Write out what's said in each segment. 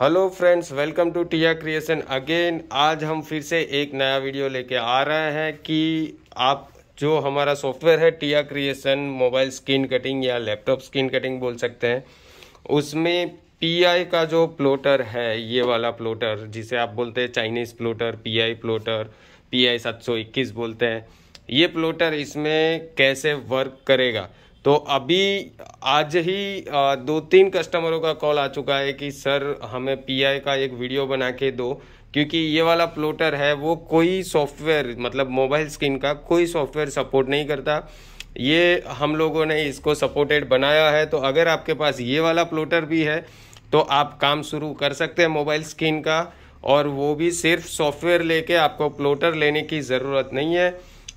hello friends welcome to Tia creation again आज हम फिर से एक नया वीडियो लेके आ रहे हैं कि आप जो हमारा सॉफ्टवेयर है Tia creation mobile screen cutting या लैपटॉप स्क्रीन कटिंग बोल सकते हैं उसमें पीआई का जो प्लोटर है ये वाला प्लोटर जिसे आप बोलते हैं Chinese plotter PI plotter P 721 बोलते हैं ये प्लोटर इसमें कैसे वर्क करेगा तो अभी आज ही दो तीन कस्टमरों का कॉल आ चुका है कि सर हमें पीआई का एक वीडियो बना के दो क्योंकि ये वाला प्लोटर है वो कोई सॉफ्टवेयर मतलब मोबाइल स्क्रीन का कोई सॉफ्टवेयर सपोर्ट नहीं करता ये हम लोगों ने इसको सपोर्टेड बनाया है तो अगर आपके पास ये वाला प्लोटर भी है तो आप काम शुरू कर सकते हैं मोबाइल स्क्रीन का और वो भी सिर्फ सॉफ्टवेयर लेके आपको प्लोटर लेने की ज़रूरत नहीं है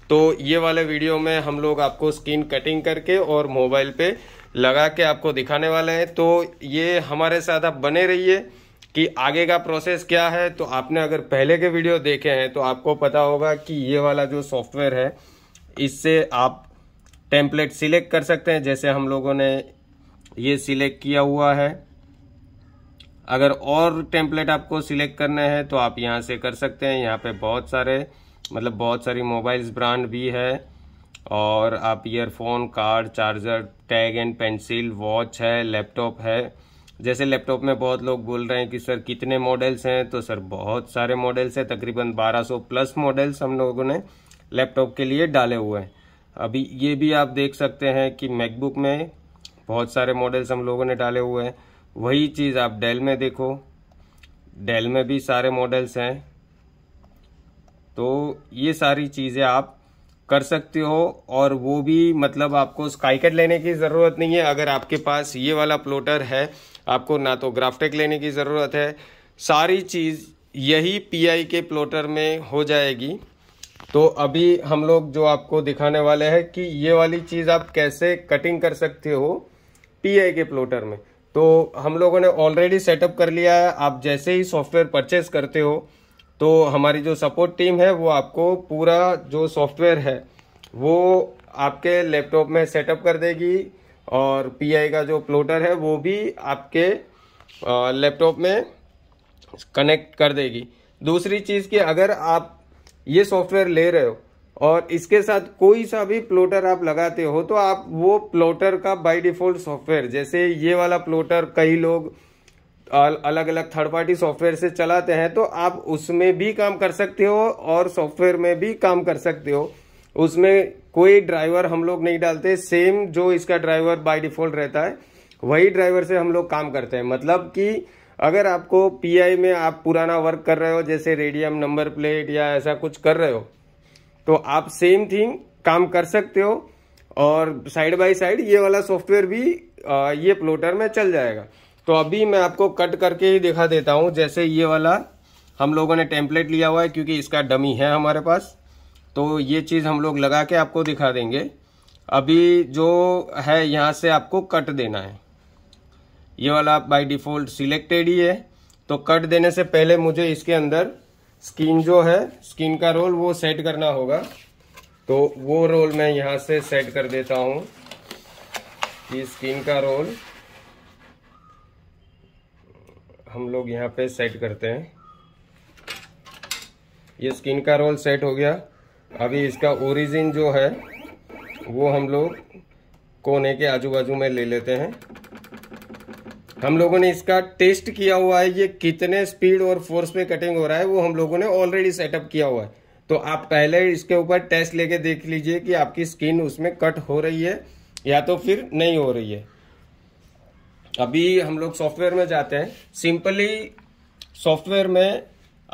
तो ये वाले वीडियो में हम लोग आपको स्किन कटिंग करके और मोबाइल पे लगा के आपको दिखाने वाले हैं तो ये हमारे साथ आप बने रहिए कि आगे का प्रोसेस क्या है तो आपने अगर पहले के वीडियो देखे हैं तो आपको पता होगा कि ये वाला जो सॉफ्टवेयर है इससे आप टेम्पलेट सिलेक्ट कर सकते हैं जैसे हम लोगों ने ये सिलेक्ट किया हुआ है अगर और टेम्पलेट आपको सिलेक्ट करने हैं तो आप यहाँ से कर सकते हैं यहाँ पे बहुत सारे मतलब बहुत सारी मोबाइल्स ब्रांड भी है और आप earphone card charger tag and pencil watch है लैपटॉप है जैसे लैपटॉप में बहुत लोग बोल रहे हैं कि सर कितने मॉडल्स हैं तो सर बहुत सारे मॉडल्स हैं तकरीबन 1200 प्लस मॉडल्स हम लोगों ने लैपटॉप के लिए डाले हुए हैं अभी ये भी आप देख सकते हैं कि मैकबुक में बहुत सारे मॉडल्स हम लोगों ने डाले हुए हैं वही चीज़ आप डेल में देखो डेल में भी सारे मॉडल्स हैं तो ये सारी चीज़ें आप कर सकते हो और वो भी मतलब आपको कट लेने की ज़रूरत नहीं है अगर आपके पास ये वाला प्लोटर है आपको ना तो ग्राफ्टेक लेने की ज़रूरत है सारी चीज़ यही पीआई के प्लोटर में हो जाएगी तो अभी हम लोग जो आपको दिखाने वाले हैं कि ये वाली चीज़ आप कैसे कटिंग कर सकते हो पीआई के प्लोटर में तो हम लोगों ने ऑलरेडी सेटअप कर लिया है आप जैसे ही सॉफ्टवेयर परचेज करते हो तो हमारी जो सपोर्ट टीम है वो आपको पूरा जो सॉफ्टवेयर है वो आपके लैपटॉप में सेटअप कर देगी और पीआई का जो प्लोटर है वो भी आपके लैपटॉप में कनेक्ट कर देगी दूसरी चीज़ कि अगर आप ये सॉफ्टवेयर ले रहे हो और इसके साथ कोई सा भी प्लोटर आप लगाते हो तो आप वो प्लोटर का बाय डिफ़ॉल्ट सॉफ्टवेयर जैसे ये वाला प्लोटर कई लोग अलग अलग थर्ड पार्टी सॉफ्टवेयर से चलाते हैं तो आप उसमें भी काम कर सकते हो और सॉफ्टवेयर में भी काम कर सकते हो उसमें कोई ड्राइवर हम लोग नहीं डालते सेम जो इसका ड्राइवर बाय डिफॉल्ट रहता है वही ड्राइवर से हम लोग काम करते हैं मतलब कि अगर आपको पीआई में आप पुराना वर्क कर रहे हो जैसे रेडियम नंबर प्लेट या ऐसा कुछ कर रहे हो तो आप सेम थिंग काम कर सकते हो और साइड बाय साइड ये वाला सॉफ्टवेयर भी ये प्लोटर में चल जाएगा तो अभी मैं आपको कट करके ही दिखा देता हूँ जैसे ये वाला हम लोगों ने टेम्पलेट लिया हुआ है क्योंकि इसका डमी है हमारे पास तो ये चीज़ हम लोग लगा के आपको दिखा देंगे अभी जो है यहाँ से आपको कट देना है ये वाला बाय डिफ़ॉल्ट सिलेक्टेड ही है तो कट देने से पहले मुझे इसके अंदर स्किन जो है स्किन का रोल वो सेट करना होगा तो वो रोल मैं यहाँ से सेट कर देता हूँ कि स्किन का रोल हम लोग यहाँ पे सेट करते हैं ये स्किन का रोल सेट हो गया अभी इसका ओरिजिन जो है वो हम लोग कोने के आजू बाजू में ले लेते हैं हम लोगों ने इसका टेस्ट किया हुआ है ये कितने स्पीड और फोर्स पे कटिंग हो रहा है वो हम लोगों ने ऑलरेडी सेटअप किया हुआ है तो आप पहले इसके ऊपर टेस्ट लेके देख लीजिए कि आपकी स्किन उसमें कट हो रही है या तो फिर नहीं हो रही है अभी हम लोग सॉफ्टवेयर में जाते हैं सिंपली सॉफ्टवेयर में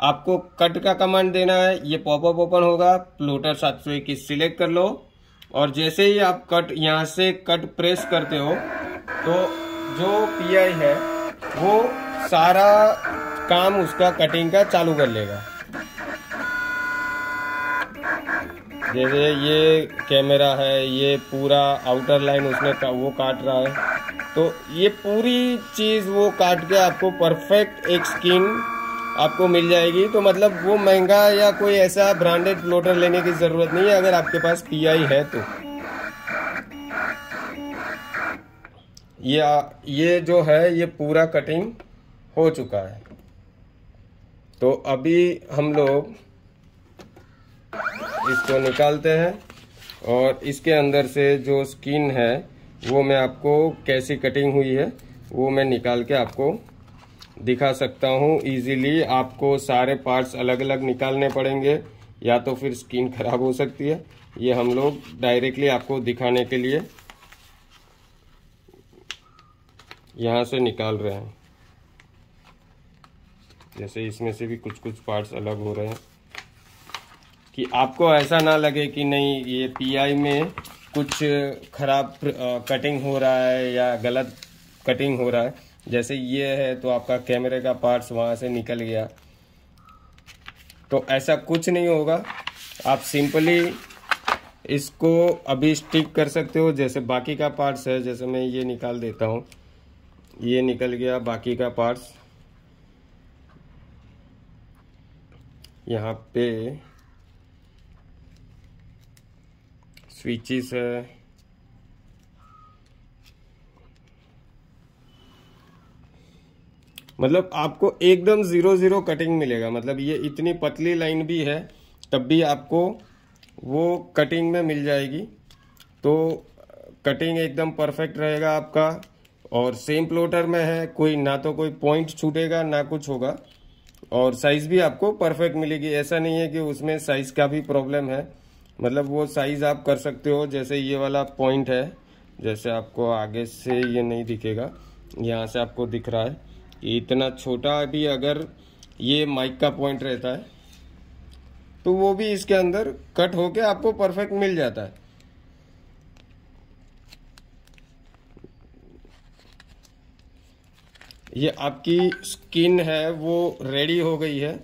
आपको कट का कमांड देना है ये पॉपअप ओपन होगा प्लोटर सात सौ इक्कीस सिलेक्ट कर लो और जैसे ही आप कट यहाँ से कट प्रेस करते हो तो जो पीआई है वो सारा काम उसका कटिंग का चालू कर लेगा जैसे ये कैमरा है ये पूरा आउटर लाइन उसने का, वो काट रहा है तो ये पूरी चीज़ वो काट के आपको परफेक्ट एक स्किन आपको मिल जाएगी तो मतलब वो महंगा या कोई ऐसा ब्रांडेड फ्लोटर लेने की ज़रूरत नहीं है अगर आपके पास पीआई है तो ये ये जो है ये पूरा कटिंग हो चुका है तो अभी हम लोग इसको निकालते हैं और इसके अंदर से जो स्किन है वो मैं आपको कैसी कटिंग हुई है वो मैं निकाल के आपको दिखा सकता हूँ इजीली आपको सारे पार्ट्स अलग अलग निकालने पड़ेंगे या तो फिर स्किन खराब हो सकती है ये हम लोग डायरेक्टली आपको दिखाने के लिए यहाँ से निकाल रहे हैं जैसे इसमें से भी कुछ कुछ पार्ट्स अलग हो रहे हैं कि आपको ऐसा ना लगे कि नहीं ये पीआई में कुछ खराब कटिंग हो रहा है या गलत कटिंग हो रहा है जैसे ये है तो आपका कैमरे का पार्ट्स वहाँ से निकल गया तो ऐसा कुछ नहीं होगा आप सिंपली इसको अभी स्टिक कर सकते हो जैसे बाकी का पार्ट्स है जैसे मैं ये निकाल देता हूँ ये निकल गया बाकी का पार्ट्स यहाँ पे स्विचेस है मतलब आपको एकदम ज़ीरो ज़ीरो कटिंग मिलेगा मतलब ये इतनी पतली लाइन भी है तब भी आपको वो कटिंग में मिल जाएगी तो कटिंग एकदम परफेक्ट रहेगा आपका और सेम प्लोटर में है कोई ना तो कोई पॉइंट छूटेगा ना कुछ होगा और साइज़ भी आपको परफेक्ट मिलेगी ऐसा नहीं है कि उसमें साइज़ का भी प्रॉब्लम है मतलब वो साइज़ आप कर सकते हो जैसे ये वाला पॉइंट है जैसे आपको आगे से ये नहीं दिखेगा यहाँ से आपको दिख रहा है कि इतना छोटा भी अगर ये माइक का पॉइंट रहता है तो वो भी इसके अंदर कट होके आपको परफेक्ट मिल जाता है ये आपकी स्किन है वो रेडी हो गई है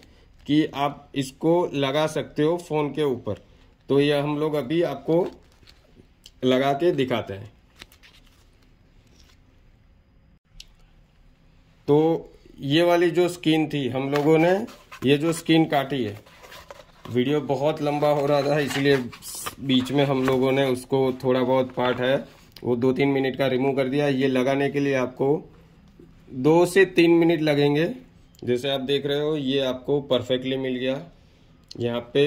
कि आप इसको लगा सकते हो फ़ोन के ऊपर तो यह हम लोग अभी आपको लगा के दिखाते हैं तो ये वाली जो स्किन थी हम लोगों ने ये जो स्किन काटी है वीडियो बहुत लंबा हो रहा था इसलिए बीच में हम लोगों ने उसको थोड़ा बहुत पार्ट है वो दो तीन मिनट का रिमूव कर दिया ये लगाने के लिए आपको दो से तीन मिनट लगेंगे जैसे आप देख रहे हो ये आपको परफेक्टली मिल गया यहाँ पे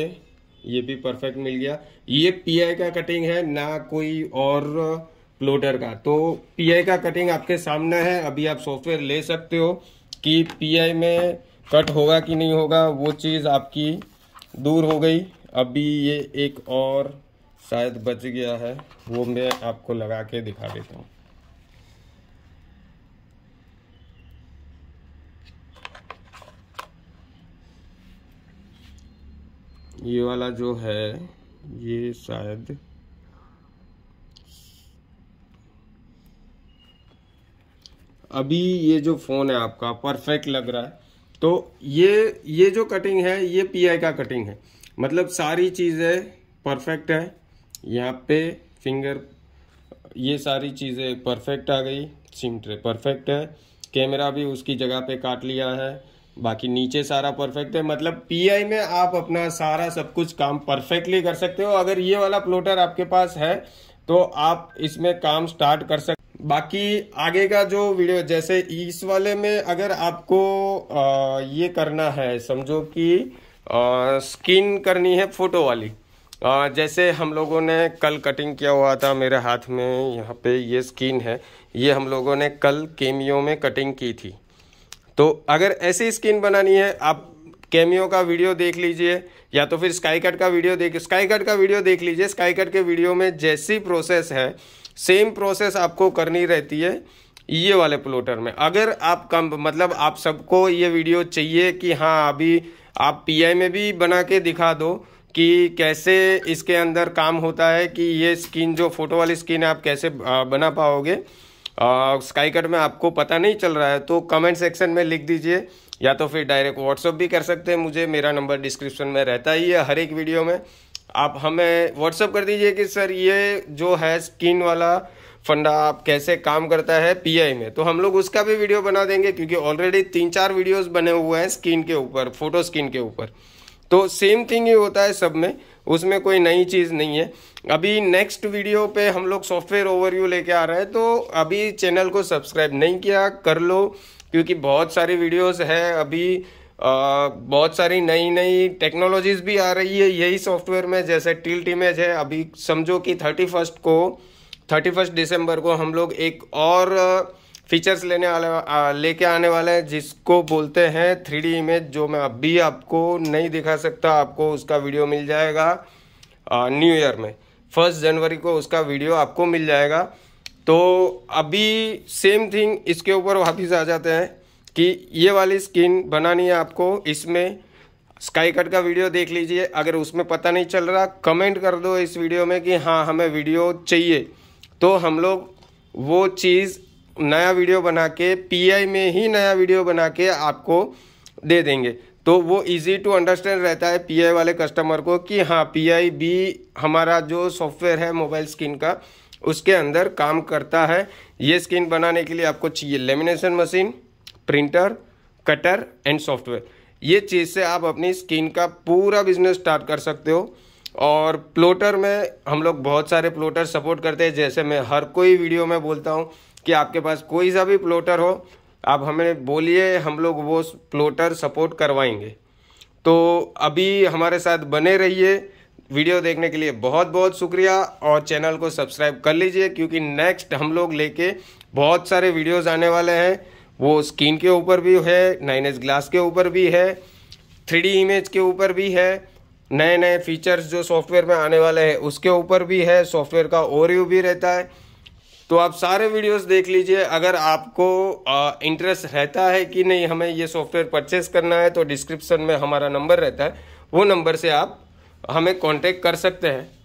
ये भी परफेक्ट मिल गया ये पीआई का कटिंग है ना कोई और प्लोटर का तो पीआई का कटिंग आपके सामने है अभी आप सॉफ्टवेयर ले सकते हो कि पीआई में कट होगा कि नहीं होगा वो चीज़ आपकी दूर हो गई अभी ये एक और शायद बच गया है वो मैं आपको लगा के दिखा देता हूँ ये वाला जो है ये शायद अभी ये जो फ़ोन है आपका परफेक्ट लग रहा है तो ये ये जो कटिंग है ये पीआई का कटिंग है मतलब सारी चीज़ें परफेक्ट है यहाँ पे फिंगर ये सारी चीज़ें परफेक्ट आ गई सिम ट्रे परफेक्ट है कैमरा भी उसकी जगह पे काट लिया है बाकी नीचे सारा परफेक्ट है मतलब पीआई में आप अपना सारा सब कुछ काम परफेक्टली कर सकते हो अगर ये वाला प्लोटर आपके पास है तो आप इसमें काम स्टार्ट कर सकते बाकी आगे का जो वीडियो जैसे इस वाले में अगर आपको आ, ये करना है समझो कि स्किन करनी है फोटो वाली आ, जैसे हम लोगों ने कल कटिंग किया हुआ था मेरे हाथ में यहाँ पे ये स्किन है ये हम लोगों ने कल केमियो में कटिंग की थी तो अगर ऐसी स्किन बनानी है आप कैमियो का वीडियो देख लीजिए या तो फिर स्काई कट का वीडियो देख स्काई कट का वीडियो देख लीजिए स्काई कट के वीडियो में जैसी प्रोसेस है सेम प्रोसेस आपको करनी रहती है ये वाले प्लोटर में अगर आप कम मतलब आप सबको ये वीडियो चाहिए कि हाँ अभी आप पीआई में भी बना के दिखा दो कि कैसे इसके अंदर काम होता है कि ये स्किन जो फोटो वाली स्किन है आप कैसे बना पाओगे स्काई कट में आपको पता नहीं चल रहा है तो कमेंट सेक्शन में लिख दीजिए या तो फिर डायरेक्ट व्हाट्सअप भी कर सकते हैं मुझे मेरा नंबर डिस्क्रिप्शन में रहता ही है हर एक वीडियो में आप हमें व्हाट्सअप कर दीजिए कि सर ये जो है स्किन वाला फंडा आप कैसे काम करता है पीआई में तो हम लोग उसका भी वीडियो बना देंगे क्योंकि ऑलरेडी तीन चार वीडियोस बने हुए हैं स्किन के ऊपर फोटो स्किन के ऊपर तो सेम थिंग ही होता है सब में उसमें कोई नई चीज़ नहीं है अभी नेक्स्ट वीडियो पे हम लोग सॉफ्टवेयर ओवरव्यू लेके आ रहे हैं तो अभी चैनल को सब्सक्राइब नहीं किया कर लो क्योंकि बहुत सारी वीडियोस है अभी आ, बहुत सारी नई नई टेक्नोलॉजीज भी आ रही है यही सॉफ्टवेयर में जैसे टिल्ट इमेज है अभी समझो कि थर्टी फर्स्ट को थर्टी फर्स्ट दिसंबर को हम लोग एक और फीचर्स लेने वाले लेके आने वाले हैं जिसको बोलते हैं थ्री इमेज जो मैं अभी आपको नहीं दिखा सकता आपको उसका वीडियो मिल जाएगा न्यू ईयर में फर्स्ट जनवरी को उसका वीडियो आपको मिल जाएगा तो अभी सेम थिंग इसके ऊपर वापिस आ जाते हैं कि ये वाली स्किन बनानी है आपको इसमें स्काई कट का वीडियो देख लीजिए अगर उसमें पता नहीं चल रहा कमेंट कर दो इस वीडियो में कि हाँ हमें वीडियो चाहिए तो हम लोग वो चीज़ नया वीडियो बना के पी में ही नया वीडियो बना के आपको दे देंगे तो वो इजी टू अंडरस्टैंड रहता है पी वाले कस्टमर को कि हाँ पी भी हमारा जो सॉफ्टवेयर है मोबाइल स्क्रीन का उसके अंदर काम करता है ये स्क्रीन बनाने के लिए आपको चाहिए lamination machine printer cutter and software ये चीज़ से आप अपनी स्किन का पूरा बिजनेस स्टार्ट कर सकते हो और प्लोटर में हम लोग बहुत सारे प्लोटर सपोर्ट करते हैं जैसे मैं हर कोई वीडियो में बोलता हूँ कि आपके पास कोई सा भी प्लोटर हो आप हमें बोलिए हम लोग वो प्लोटर सपोर्ट करवाएंगे तो अभी हमारे साथ बने रहिए वीडियो देखने के लिए बहुत बहुत शुक्रिया और चैनल को सब्सक्राइब कर लीजिए क्योंकि नेक्स्ट हम लोग लेके बहुत सारे वीडियोस आने वाले हैं वो स्क्रीन के ऊपर भी है नाइन एच ग्लास के ऊपर भी है थ्री इमेज के ऊपर भी है नए नए फीचर्स जो सॉफ्टवेयर में आने वाले हैं उसके ऊपर भी है सॉफ्टवेयर का ओवरव्यू भी रहता है तो आप सारे वीडियोस देख लीजिए अगर आपको इंटरेस्ट रहता है कि नहीं हमें ये सॉफ्टवेयर परचेस करना है तो डिस्क्रिप्शन में हमारा नंबर रहता है वो नंबर से आप हमें कांटेक्ट कर सकते हैं